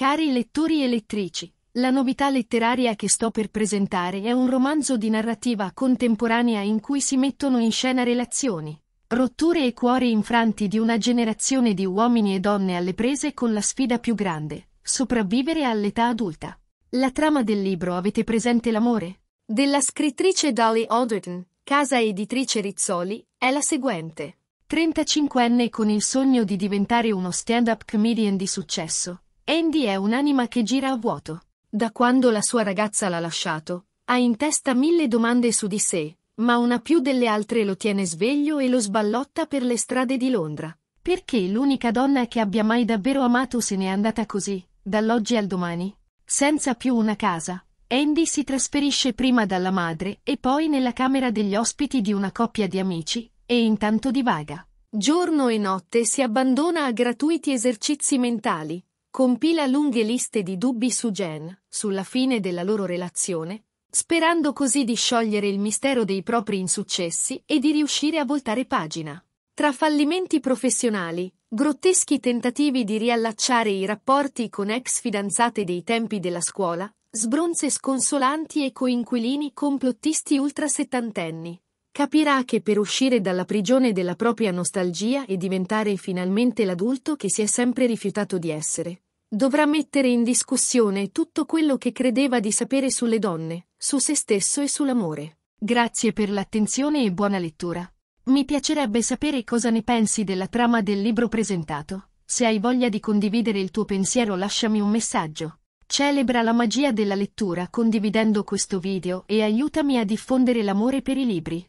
Cari lettori e lettrici, la novità letteraria che sto per presentare è un romanzo di narrativa contemporanea in cui si mettono in scena relazioni, rotture e cuori infranti di una generazione di uomini e donne alle prese con la sfida più grande, sopravvivere all'età adulta. La trama del libro Avete presente l'amore? Della scrittrice Dolly Alderton, casa editrice Rizzoli, è la seguente. 35enne con il sogno di diventare uno stand-up comedian di successo, Andy è un'anima che gira a vuoto. Da quando la sua ragazza l'ha lasciato, ha in testa mille domande su di sé, ma una più delle altre lo tiene sveglio e lo sballotta per le strade di Londra. Perché l'unica donna che abbia mai davvero amato se n'è andata così, dall'oggi al domani? Senza più una casa, Andy si trasferisce prima dalla madre e poi nella camera degli ospiti di una coppia di amici, e intanto divaga. Giorno e notte si abbandona a gratuiti esercizi mentali, Compila lunghe liste di dubbi su Jen, sulla fine della loro relazione, sperando così di sciogliere il mistero dei propri insuccessi e di riuscire a voltare pagina. Tra fallimenti professionali, grotteschi tentativi di riallacciare i rapporti con ex fidanzate dei tempi della scuola, sbronze sconsolanti e coinquilini complottisti ultrasettantenni, capirà che per uscire dalla prigione della propria nostalgia e diventare finalmente l'adulto che si è sempre rifiutato di essere, dovrà mettere in discussione tutto quello che credeva di sapere sulle donne, su se stesso e sull'amore. Grazie per l'attenzione e buona lettura. Mi piacerebbe sapere cosa ne pensi della trama del libro presentato. Se hai voglia di condividere il tuo pensiero lasciami un messaggio. Celebra la magia della lettura condividendo questo video e aiutami a diffondere l'amore per i libri.